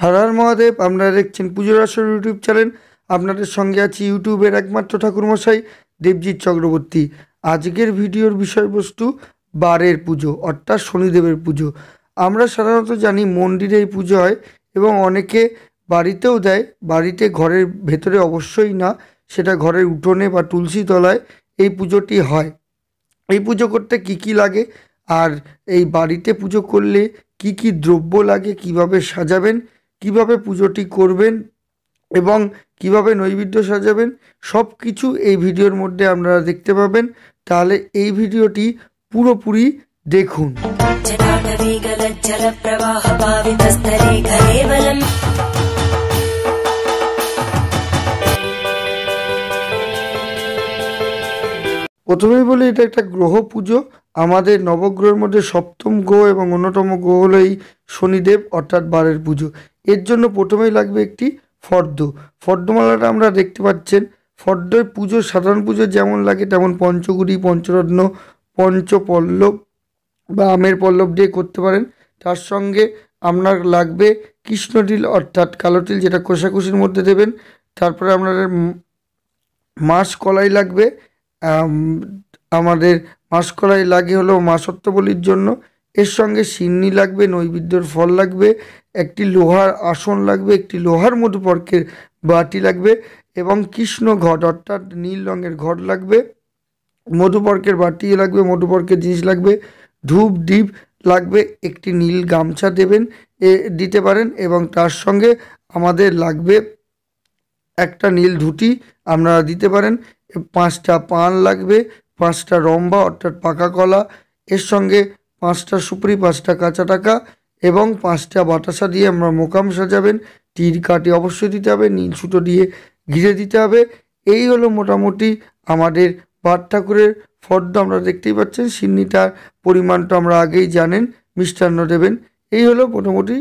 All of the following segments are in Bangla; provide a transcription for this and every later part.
হর মহাদেব আপনারা দেখছেন পুজোর আসর ইউটিউব চ্যানেল আপনাদের সঙ্গে আছি ইউটিউবের একমাত্র ঠাকুরমশাই দেবজিৎ চক্রবর্তী আজকের ভিডিওর বিষয়বস্তু বারের পুজো অর্থাৎ শনিদেবের পুজো আমরা সাধারণত জানি মন্দিরে এই পুজো হয় এবং অনেকে বাড়িতেও দেয় বাড়িতে ঘরের ভেতরে অবশ্যই না সেটা ঘরের উঠোনে বা তুলসী তলায় এই পুজোটি হয় এই পুজো করতে কি কি লাগে আর এই বাড়িতে পুজো করলে কি কি দ্রব্য লাগে কিভাবে সাজাবেন কিভাবে পুজোটি করবেন এবং কিভাবে নৈবেদ্য সাজাবেন সব কিছু এই ভিডিওর মধ্যে আপনারা দেখতে পাবেন তাহলে এই ভিডিওটি পুরোপুরি দেখুন প্রথমেই বলি এটা একটা গ্রহ পুজো আমাদের নবগ্রহের মধ্যে সপ্তম গ্রহ এবং অন্যতম গ্রহ হলো এই শনিদেব অর্থাৎ বারের পুজো এর জন্য প্রথমেই লাগবে একটি ফর্দ ফর্দমালাটা আমরা দেখতে পাচ্ছেন ফর্দয় পুজো সাধারণ পুজো যেমন লাগে তেমন পঞ্চগুড়ি পঞ্চরত্ন পঞ্চপল্লব বা আমের পল্লব দিয়ে করতে পারেন তার সঙ্গে আপনার লাগবে কৃষ্ণটিল অর্থাৎ কালো তিল যেটা কোষাকুষির মধ্যে দেবেন তারপরে আপনাদের মাস কলাই লাগবে আমাদের মাসকলাই লাগে হলো মাসত্ত্ববলির জন্য এর সঙ্গে সিন্নি লাগবে নৈবেদ্যর ফল লাগবে একটি লোহার আসন লাগবে একটি লোহার মধুপর্কের বাটি লাগবে এবং কৃষ্ণ ঘট অর্থাৎ নীল রঙের ঘট লাগবে মধুপর্কের বাটি লাগবে মধুপর্কের জিনিস লাগবে ধূপ দ্বীপ লাগবে একটি নীল গামছা দেবেন এ দিতে পারেন এবং তার সঙ্গে আমাদের লাগবে একটা নীল ধুতি আপনারা দিতে পারেন পাঁচটা পান লাগবে পাঁচটা রম্বা অর্থাৎ পাকা কলা এর সঙ্গে পাঁচটা সুপরি পাঁচটা কাঁচা টাকা এবং পাঁচটা বাতাসা দিয়ে আমরা মোকাম সাজাবেন তীর কাটি অবশ্যই দিতে হবে নীল ছুটো দিয়ে ঘিরে দিতে হবে এই হলো মোটামুটি আমাদের বাট ঠাকুরের ফর্দ আমরা দেখতেই পাচ্ছেন সিন্নিটার পরিমাণটা আমরা আগেই জানেন মিষ্টান্ন দেবেন এই হলো মোটামুটি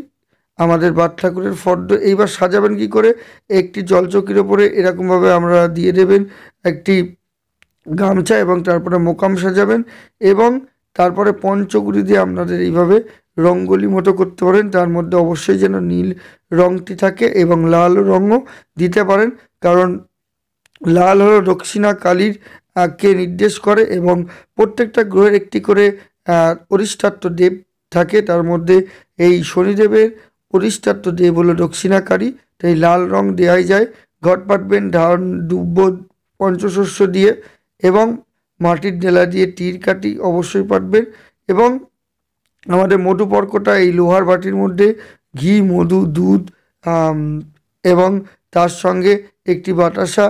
আমাদের বাট ঠাকুরের ফর্দ এইবার সাজাবেন কি করে একটি জলচকির ওপরে এরকমভাবে আমরা দিয়ে দেবেন একটি গামছা এবং তারপরে মোকাম সাজাবেন এবং তারপরে পঞ্চগুড়ি দিয়ে আপনাদের এইভাবে রঙ্গলি মতো করতে পারেন তার মধ্যে অবশ্যই যেন নীল রঙটি থাকে এবং লাল রঙও দিতে পারেন কারণ লাল হলো দক্ষিণা কালীর কে নির্দেশ করে এবং প্রত্যেকটা গ্রহের একটি করে অরিষ্টাত্য দেব থাকে তার মধ্যে এই শনিদেবের অরিষ্টাত্য দেব হলো দক্ষিণাকারী তাই লাল রং দেওয়াই যায় ঘট পাটবেন ধান ডুব্ব পঞ্চশস্য দিয়ে এবং মাটির ডেলা দিয়ে টির কাটি অবশ্যই পাঠবেন এবং আমাদের মধু পর্কটা এই লোহার বাটির মধ্যে ঘি মধু দুধ এবং তার সঙ্গে একটি বাতাসা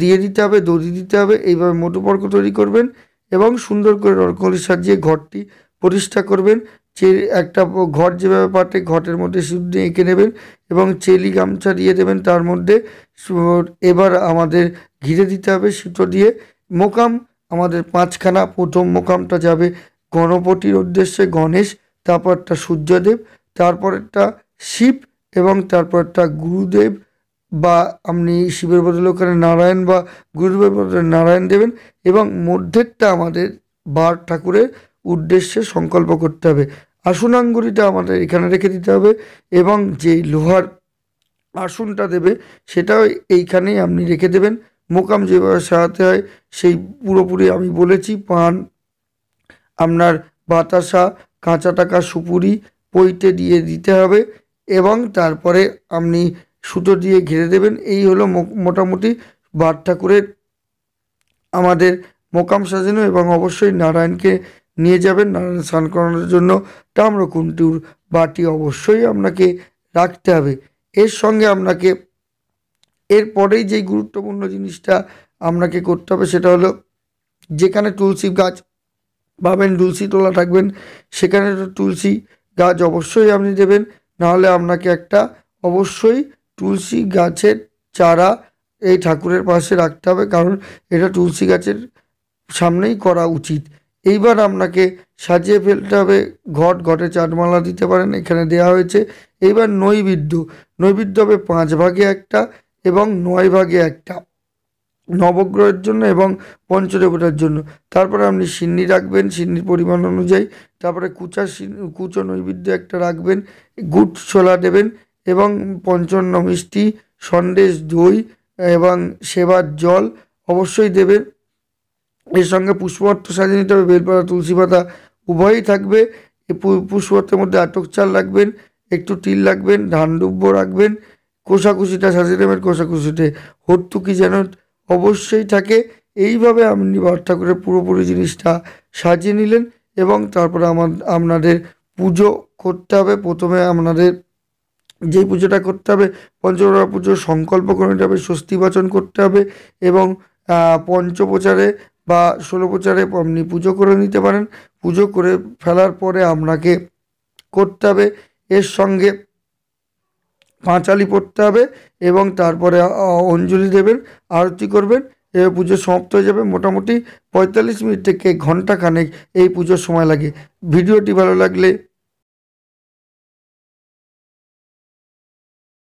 দিয়ে দিতে হবে দধি দিতে হবে এইভাবে মধু পর্ক তৈরি করবেন এবং সুন্দর করে রকলি সাজিয়ে ঘরটি প্রতিষ্ঠা করবেন চেরি একটা ঘট যে ব্যাপারটা ঘটের মধ্যে শুধু এঁকে নেবেন এবং চেলি গামছা দিয়ে দেবেন তার মধ্যে এবার আমাদের ঘিরে দিতে হবে সুতো দিয়ে মোকাম আমাদের পাঁচখানা প্রথম মোকামটা যাবে গণপতির উদ্দেশ্যে গণেশ তারপরটা সূর্যদেব তারপরেরটা শিব এবং তারপরটা গুরুদেব বা আপনি শিবের বদলে ওখানে নারায়ণ বা গুরুদেবের বদলে নারায়ণ দেবেন এবং মধ্যেরটা আমাদের বার ঠাকুরের উদ্দেশ্যে সংকল্প করতে হবে আসনাঙ্গুরিটা আমাদের এখানে রেখে দিতে হবে এবং যেই লোহার আসনটা দেবে সেটাও এইখানেই আপনি রেখে দেবেন মোকাম যেভাবে সাজাতে হয় সেই পুরোপুরি আমি বলেছি পান আপনার বাতাসা কাঁচা টাকা সুপুরি পইতে দিয়ে দিতে হবে এবং তারপরে আপনি সুতো দিয়ে ঘিরে দেবেন এই হলো মোটামুটি বার ঠাকুরের আমাদের মোকাম সাজানো এবং অবশ্যই নারায়ণকে নিয়ে যাবেন নারায়ণ স্নান করানোর জন্য তাম্রকুণ্ডুর বাটি অবশ্যই আপনাকে রাখতে হবে এর সঙ্গে আপনাকে এরপরেই যেই গুরুত্বপূর্ণ জিনিসটা আপনাকে করতে হবে সেটা হলো যেখানে তুলসী গাছ পাবেন তুলসী তোলা থাকবেন সেখানে তুলসী গাছ অবশ্যই আপনি দেবেন নাহলে আপনাকে একটা অবশ্যই তুলসী গাছের চারা এই ঠাকুরের পাশে রাখতে হবে কারণ এটা তুলসী গাছের সামনেই করা উচিত এইবার আপনাকে সাজিয়ে ফেলতে হবে ঘট ঘটে চাটমালা দিতে পারেন এখানে দেয়া হয়েছে এইবার নৈবিদ্য নৈবিদ্য হবে পাঁচ ভাগে একটা এবং নয় ভাগে একটা নবগ্রহের জন্য এবং পঞ্চদেবতার জন্য তারপরে আপনি সিন্নি রাখবেন সিন্নির পরিমাণ অনুযায়ী তারপরে কুচা কুচো নৈবিদ্য একটা রাখবেন গুড় ছোলা দেবেন এবং পঞ্চন্ন মিষ্টি সন্দেশ দই এবং সেবার জল অবশ্যই দেবেন এর সঙ্গে পুষ্পপত্র সাজিয়ে নিতে হবে বেলপাতা তুলসী পাতা উভয়ই থাকবে পুষ্পপত্রের মধ্যে আটক চাল রাখবেন একটু তিল রাখবেন ধান রাখবেন কোষাকুষিটা সাজিয়ে নেবেন কোষাকুষিতে হর্তুকি যেন অবশ্যই থাকে এইভাবে আপনি বার ঠাকুরের পুরোপুরি জিনিসটা সাজিয়ে নিলেন এবং তারপরে আমার আপনাদের পুজো করতে হবে প্রথমে আপনাদের যেই পুজোটা করতে হবে পঞ্চমরা পুজো সংকল্প করে নিতে হবে স্বস্তি বাচন করতে হবে এবং পঞ্চপ্রচারে বা ষোলোপচারে আপনি পুজো করে নিতে পারেন পুজো করে ফেলার পরে আপনাকে করতে হবে এর সঙ্গে পাঁচালি পড়তে হবে এবং তারপরে অঞ্জলি দেবেন আরতি করবেন এ পুজো সমাপ্ত হয়ে যাবে মোটামুটি পঁয়তাল্লিশ মিনিট থেকে ঘন্টাখানেক এই পুজোর সময় লাগে ভিডিওটি ভালো লাগলে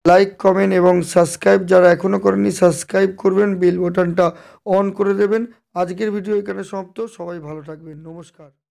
লাইক কমেন্ট এবং সাবস্ক্রাইব যারা এখনও করেনি সাবস্ক্রাইব করবেন বেল বাটনটা অন করে দেবেন আজকের ভিডিও এখানে সমাপ্ত সবাই ভালো থাকবেন নমস্কার